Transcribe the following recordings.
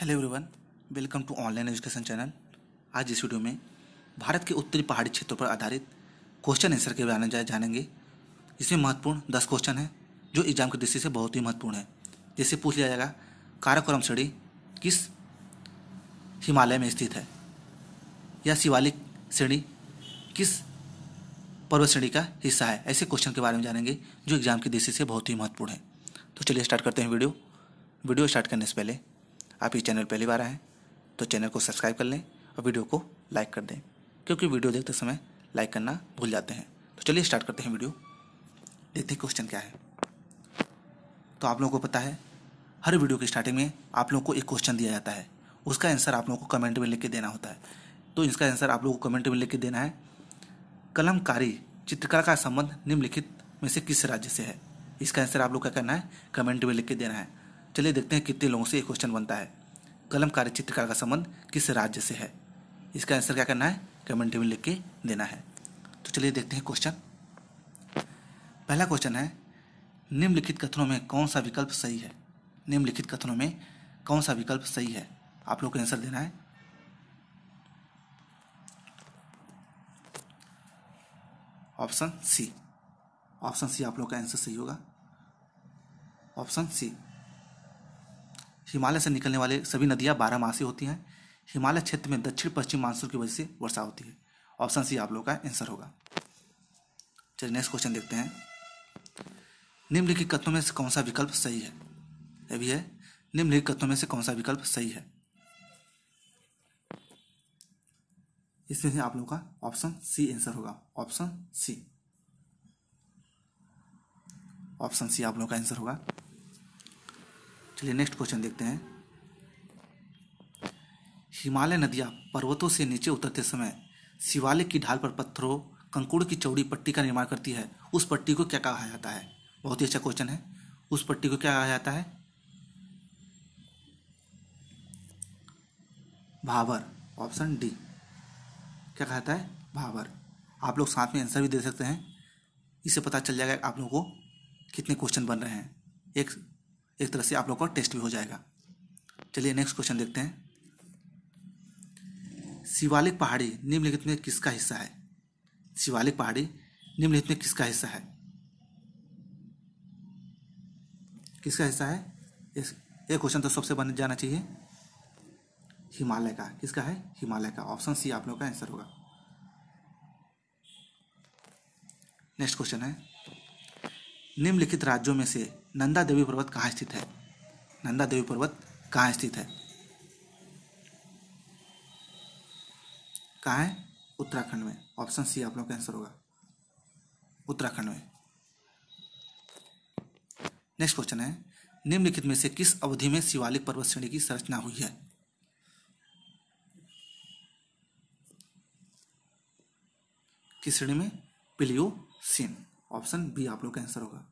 hello everyone welcome to online education channel आज इस video में भारत के उत्तरी पहाड़ी क्षेत्रों पर आधारित क्वेश्चन आंसर के बारे में जानेंगे इसमें महत्वपूर्ण दस क्वेश्चन हैं जो एग्जाम की दृष्टि से बहुत ही महत्वपूर्ण है जैसे पूछ लिया जाएगा काराकोरम श्रेणी किस हिमालय में स्थित है या शिवालिक श्रेणी किस पर्वत श्रेणी का हिस्सा है ऐसे क्वेश्चन के बारे में जानेंगे जो एग्जाम की दृष्टि से बहुत ही महत्वपूर्ण है तो चलिए स्टार्ट करते हैं वीडियो वीडियो स्टार्ट करने से पहले आप इस चैनल पहली बार हैं तो चैनल को सब्सक्राइब कर लें और वीडियो को लाइक कर दें क्योंकि वीडियो देखते समय लाइक करना भूल जाते हैं तो चलिए स्टार्ट करते हैं वीडियो देखते हैं क्वेश्चन क्या है तो आप लोगों को पता है हर वीडियो की स्टार्टिंग में आप लोगों को एक क्वेश्चन दिया जाता है उसका आंसर आप लोगों को कमेंट में लिख के देना होता है तो इसका आंसर आप लोगों को कमेंट में लिख के देना है कलमकारी चित्रकला का संबंध निम्नलिखित में से किस राज्य से है इसका आंसर आप लोग क्या करना है कमेंट में लिख के देना है चलिए देखते हैं कितने लोगों से ये क्वेश्चन बनता है कलमकारी चित्रकार का संबंध किस राज्य से है इसका आंसर क्या करना है कमेंट में लिख के देना है तो चलिए देखते हैं क्वेश्चन पहला क्वेश्चन है निम्नलिखित कथनों में कौन सा विकल्प सही है निम्नलिखित कथनों में कौन सा विकल्प सही है आप लोग को आंसर देना है ऑप्शन सी ऑप्शन सी आप लोग का आंसर सही होगा ऑप्शन सी हिमालय से निकलने वाले सभी नदियाँ बारहमासी होती हैं हिमालय क्षेत्र में दक्षिण पश्चिम मानसून की वजह से वर्षा होती है ऑप्शन सी आप लोग का आंसर होगा चलिए नेक्स्ट क्वेश्चन देखते हैं निम्नलिखित कथनों में से कौन सा विकल्प सही है यह भी है निम्नलिखित कथनों में से कौन सा विकल्प सही है इसमें से आप लोगों का ऑप्शन सी आंसर होगा ऑप्शन सी ऑप्शन सी आप लोगों का आंसर होगा चलिए नेक्स्ट क्वेश्चन देखते हैं हिमालय नदियां पर्वतों से नीचे उतरते समय शिवालय की ढाल पर पत्थरों कंकुड़ की चौड़ी पट्टी का निर्माण करती है उस पट्टी को क्या कहा जाता है बहुत ही अच्छा क्वेश्चन है उस पट्टी को क्या कहा जाता है भावर ऑप्शन डी क्या कहा जाता है भावर आप लोग साथ में आंसर भी दे सकते हैं इससे पता चल जाएगा आप लोगों को कितने क्वेश्चन बन रहे हैं एक एक तरह से आप लोग का टेस्ट भी हो जाएगा चलिए नेक्स्ट क्वेश्चन देखते हैं शिवालिक पहाड़ी निम्नलिखित में किसका हिस्सा है शिवालिक पहाड़ी निम्नलिखित में किसका हिस्सा है किसका हिस्सा है इस ये क्वेश्चन तो सबसे बन जाना चाहिए हिमालय का किसका है हिमालय का ऑप्शन सी आप लोग का आंसर होगा नेक्स्ट क्वेश्चन है निम्नलिखित राज्यों में से नंदा देवी पर्वत कहाँ स्थित है नंदा देवी पर्वत कहाँ स्थित है कहाँ है उत्तराखंड में ऑप्शन सी आप लोग का आंसर होगा उत्तराखंड में नेक्स्ट क्वेश्चन है निम्नलिखित में से किस अवधि में शिवालिक पर्वत श्रेणी की संरचना हुई है किस श्रेणी में पिलियो सीन ऑप्शन बी आप लोग का आंसर होगा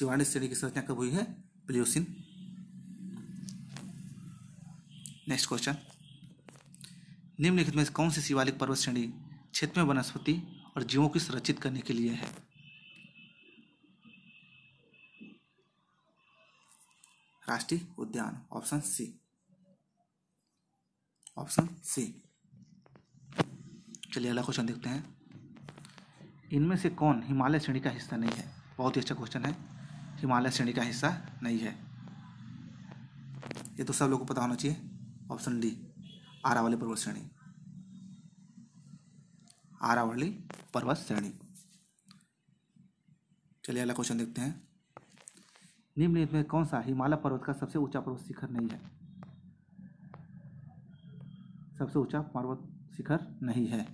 शिवाणी श्रेणी की संरचना कब हुई है प्लियोसिन नेक्स्ट क्वेश्चन निम्नलिखित में कौन सी शिवालिक पर्वत श्रेणी क्षेत्र में वनस्पति और जीवों की संरचित करने के लिए है राष्ट्रीय उद्यान ऑप्शन सी ऑप्शन सी चलिए अगला क्वेश्चन देखते हैं इनमें से कौन हिमालय श्रेणी का हिस्सा नहीं है बहुत ही अच्छा क्वेश्चन है हिमालय श्रेणी का हिस्सा नहीं है ये तो सब लोगों को पता होना चाहिए ऑप्शन डी आरावली पर्वत श्रेणी आरावली पर्वत श्रेणी चलिए अगला क्वेश्चन देखते हैं निम्नलिखित में कौन सा हिमालय पर्वत का सबसे ऊंचा पर्वत शिखर नहीं है सबसे ऊंचा पर्वत शिखर नहीं है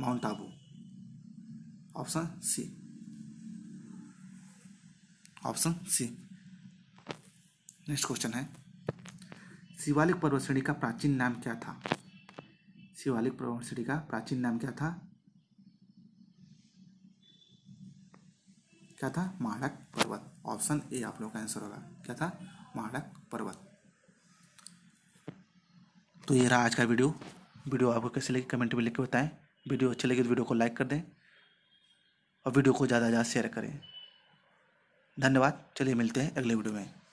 mount Abu option C option C next question है शिवालिक पर्वत श्रेणी का प्राचीन नाम क्या था शिवालिक पर्वत श्रेणी का प्राचीन नाम क्या था क्या था माड़क पर्वत ऑप्शन ए आप लोगों का आंसर होगा क्या था माड़क पर्वत तो ये रहा आज का वीडियो वीडियो आपको कैसे लगे कमेंट में लिख के बताएं वीडियो अच्छी लगे तो वीडियो को लाइक कर दें और वीडियो को ज़्यादा ज़्यादा शेयर करें धन्यवाद चलिए मिलते हैं अगले वीडियो में